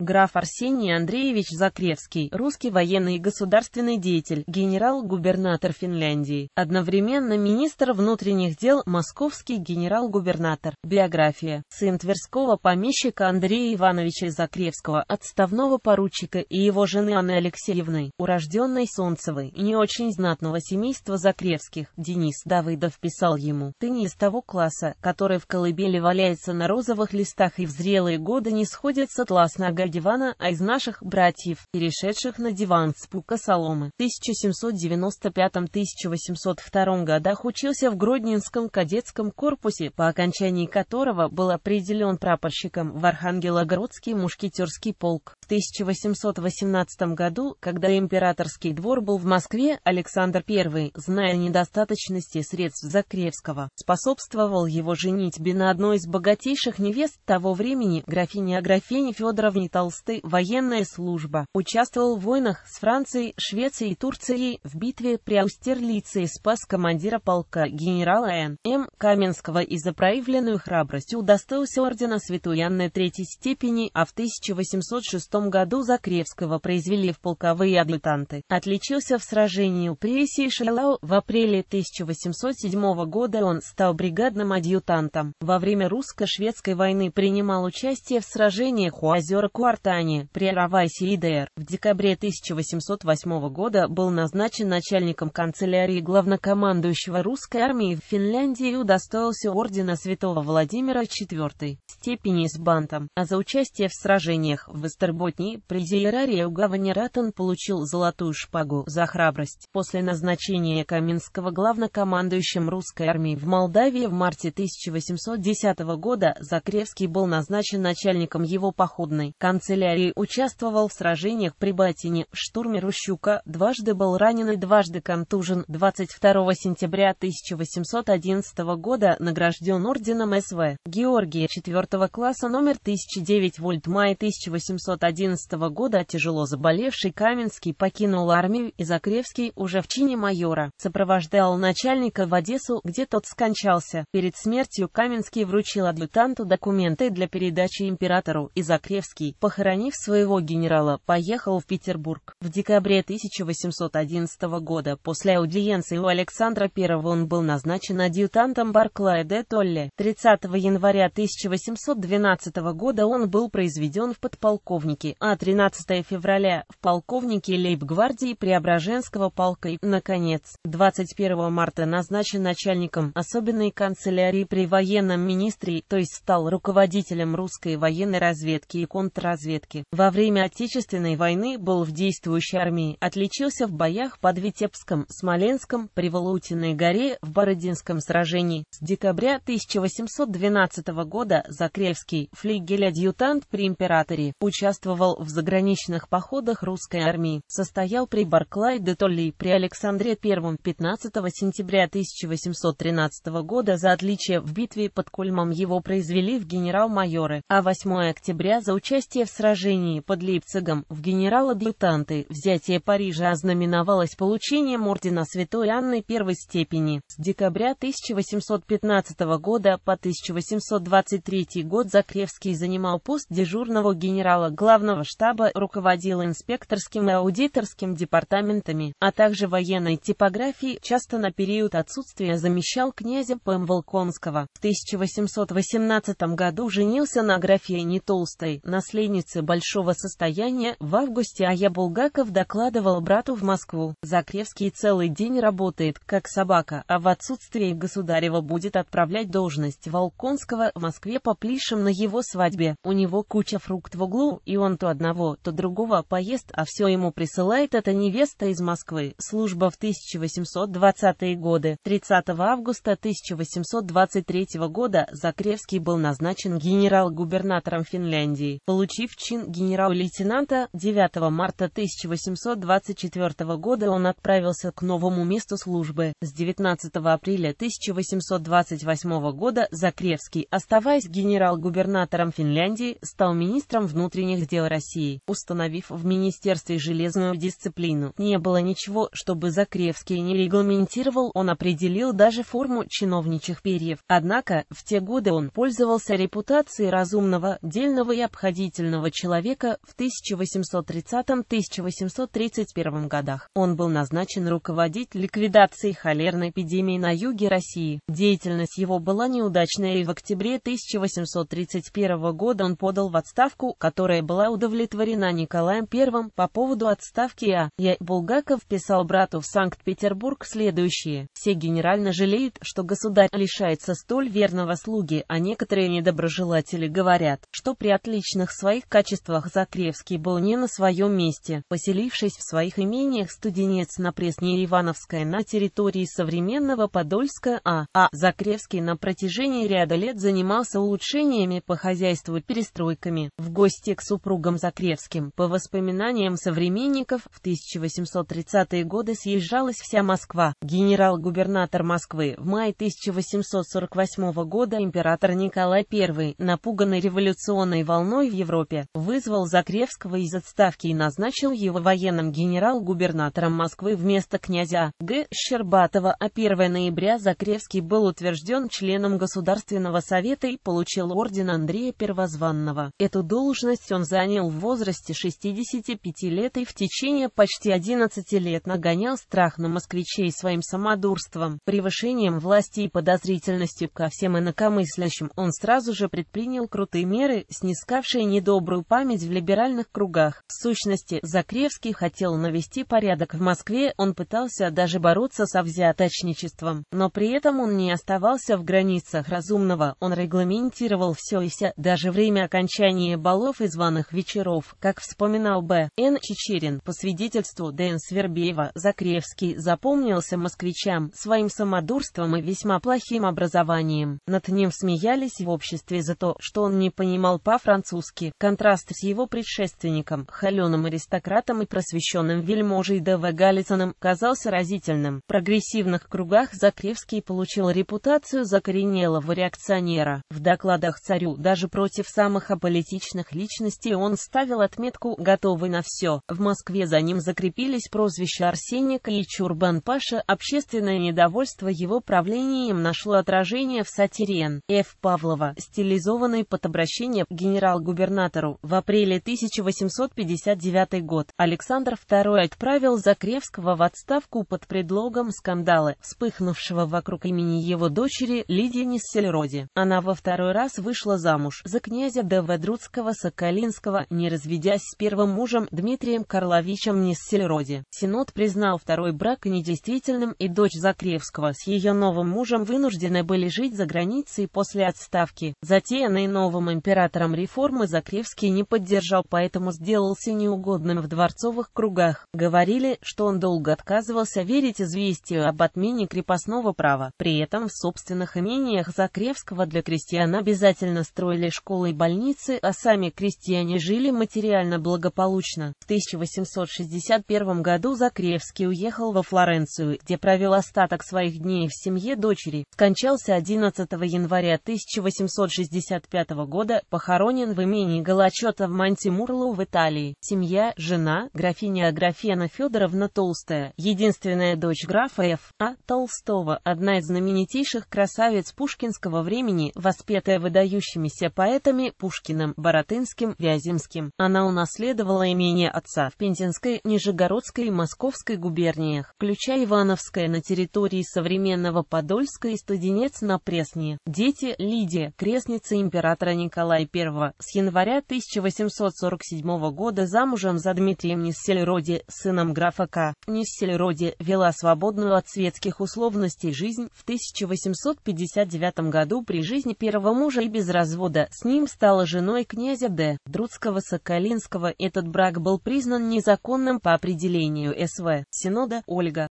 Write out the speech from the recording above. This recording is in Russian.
Граф Арсений Андреевич Закревский, русский военный и государственный деятель, генерал-губернатор Финляндии, одновременно министр внутренних дел, московский генерал-губернатор. Биография. Сын Тверского помещика Андрея Ивановича Закревского, отставного поручика и его жены Анны Алексеевны, урожденной Солнцевой, не очень знатного семейства Закревских, Денис Давыдов писал ему, «Ты не из того класса, который в колыбели валяется на розовых листах и в зрелые годы не сходит с атлас дивана, а из наших братьев, перешедших на диван с пука соломы. В 1795-1802 годах учился в Гродненском кадетском корпусе, по окончании которого был определен прапорщиком в Архангелогородский мушкетерский полк. В 1818 году, когда императорский двор был в Москве, Александр I, зная недостаточности средств Закревского, способствовал его женитьбе на одной из богатейших невест того времени, графине Аграфене Федоровне Толстой. Толстой военная служба, участвовал в войнах с Францией, Швецией и Турцией, в битве при Аустерлице спас командира полка генерала Н. М. Каменского и за проявленную храбрость удостоился ордена Святой Анны Третьей степени, а в 1806 году Закревского произвели в полковые адъютанты. Отличился в сражении у Прессии Шалау. В апреле 1807 года он стал бригадным адъютантом. Во время русско-шведской войны принимал участие в сражениях у озера Куа Артани при Равайсе ИДР в декабре 1808 года был назначен начальником канцелярии главнокомандующего русской армии в Финляндии и удостоился ордена святого Владимира IV степени с бантом, а за участие в сражениях в Эстерботнии при Зельраре у гавани Ратан получил золотую шпагу за храбрость. После назначения Каминского главнокомандующим русской армии в Молдавии в марте 1810 года Закревский был назначен начальником его походной канцелярии участвовал в сражениях при Батине, штурме Рущука, дважды был ранен и дважды контужен. 22 сентября 1811 года награжден орденом СВ Георгия 4 класса номер 1009 вольт мая 1811 года тяжело заболевший Каменский покинул армию и Закревский уже в чине майора сопровождал начальника в Одессу, где тот скончался. Перед смертью Каменский вручил адъютанту документы для передачи императору, и Закревский, похоронив своего генерала, поехал в Петербург. В декабре 1811 года после аудиенции у Александра I он был назначен адъютантом Барклая де Толле. 30 января 1812 года он был произведен в подполковники, а 13 февраля – в полковнике лейб-гвардии Преображенского полка и, наконец, 21 марта назначен начальником особенной канцелярии при военном министре, то есть стал руководителем русской военной разведки и контр контрразведки. Во время Отечественной войны был в действующей армии, отличился в боях под Витебском, Смоленском, при Приволутиной горе, в Бородинском сражении. С декабря 1812 года Закревский, флигель-адъютант при императоре, участвовал в заграничных походах русской армии, состоял при Барклай де Толли при Александре I 15 сентября 1813 года за отличие в битве под Кульмом его произвели в генерал-майоры, а 8 октября за участие Участие в сражении под Лейпцигом в генерала адъютанты взятие Парижа ознаменовалось получением ордена Святой Анны первой степени. С декабря 1815 года по 1823 год Закревский занимал пост дежурного генерала главного штаба, руководил инспекторским и аудиторским департаментами, а также военной типографией, часто на период отсутствия замещал князя П.М. Волконского. В 1818 году женился на графе Толстой, наследник гостинице большого состояния, в августе Ая Булгаков докладывал брату в Москву. Закревский целый день работает, как собака, а в отсутствие государева будет отправлять должность Волконского в Москве по плишам на его свадьбе. У него куча фрукт в углу, и он то одного, то другого поест, а все ему присылает эта невеста из Москвы. Служба в 1820-е годы. 30 августа 1823 года Закревский был назначен генерал-губернатором Финляндии. Получив получив чин генерал-лейтенанта, 9 марта 1824 года он отправился к новому месту службы. С 19 апреля 1828 года Закревский, оставаясь генерал-губернатором Финляндии, стал министром внутренних дел России, установив в Министерстве железную дисциплину. Не было ничего, чтобы Закревский не регламентировал, он определил даже форму чиновничьих перьев. Однако, в те годы он пользовался репутацией разумного, дельного и обходительного состоятельного человека в 1830-1831 годах. Он был назначен руководить ликвидацией холерной эпидемии на юге России. Деятельность его была неудачной и в октябре 1831 года он подал в отставку, которая была удовлетворена Николаем I по поводу отставки А. Я. Булгаков писал брату в Санкт-Петербург следующее. Все генерально жалеют, что государь лишается столь верного слуги, а некоторые недоброжелатели говорят, что при отличных своих своих качествах Закревский был не на своем месте. Поселившись в своих имениях студенец на Пресне Ивановской на территории современного Подольска А. А. Закревский на протяжении ряда лет занимался улучшениями по хозяйству и перестройками. В гости к супругам Закревским, по воспоминаниям современников, в 1830-е годы съезжалась вся Москва. Генерал-губернатор Москвы в мае 1848 года император Николай I, напуганный революционной волной в Европе, Европе, вызвал Закревского из отставки и назначил его военным генерал-губернатором Москвы вместо князя Г. Щербатова, а 1 ноября Закревский был утвержден членом Государственного совета и получил орден Андрея Первозванного. Эту должность он занял в возрасте 65 лет и в течение почти 11 лет нагонял страх на москвичей своим самодурством, превышением власти и подозрительностью ко всем инакомыслящим. Он сразу же предпринял крутые меры, снискавшие недобрые добрую память в либеральных кругах. В сущности, Закревский хотел навести порядок в Москве, он пытался даже бороться со взяточничеством. Но при этом он не оставался в границах разумного, он регламентировал все и вся, даже время окончания балов и званых вечеров, как вспоминал Б. Н. Чечерин. По свидетельству Дэн Свербеева, Закревский запомнился москвичам своим самодурством и весьма плохим образованием. Над ним смеялись в обществе за то, что он не понимал по-французски контраст с его предшественником, холеным аристократом и просвещенным вельможей Д.В. Галлицыным, казался разительным. В прогрессивных кругах Закревский получил репутацию закоренелого реакционера. В докладах царю даже против самых аполитичных личностей он ставил отметку «готовый на все». В Москве за ним закрепились прозвища Арсеник и Чурбан-Паша. Общественное недовольство его правлением нашло отражение в сатирен Ф. Павлова, стилизованный под обращение генерал-губернатора императору. В апреле 1859 год Александр II отправил Закревского в отставку под предлогом скандала, вспыхнувшего вокруг имени его дочери Лидии Ниссельроди. Она во второй раз вышла замуж за князя Деведруцкого Соколинского, не разведясь с первым мужем Дмитрием Карловичем Ниссельроди. Синод признал второй брак недействительным, и дочь Закревского с ее новым мужем вынуждены были жить за границей после отставки. Затеянные новым императором реформы Закревского Раевский не поддержал, поэтому сделался неугодным в дворцовых кругах. Говорили, что он долго отказывался верить известию об отмене крепостного права. При этом в собственных имениях Закревского для крестьян обязательно строили школы и больницы, а сами крестьяне жили материально благополучно. В 1861 году Закревский уехал во Флоренцию, где провел остаток своих дней в семье дочери. Скончался 11 января 1865 года, похоронен в имении Голочета в Мантимурлу в Италии. Семья, жена, графиня Аграфена Федоровна Толстая, единственная дочь графа Ф. А. Толстого, одна из знаменитейших красавиц пушкинского времени, воспетая выдающимися поэтами Пушкиным, Боротынским, Вяземским. Она унаследовала имение отца в Пензенской, Нижегородской и Московской губерниях, включая Ивановское на территории современного Подольска и Студенец на Пресне. Дети Лидия, крестница императора Николая I, с января 1847 года замужем за Дмитрием Ниссельроди, сыном графа К. Ниссельроди вела свободную от светских условностей жизнь в 1859 году при жизни первого мужа и без развода. С ним стала женой князя Д. Друцкого-Соколинского. Этот брак был признан незаконным по определению СВ. Синода Ольга.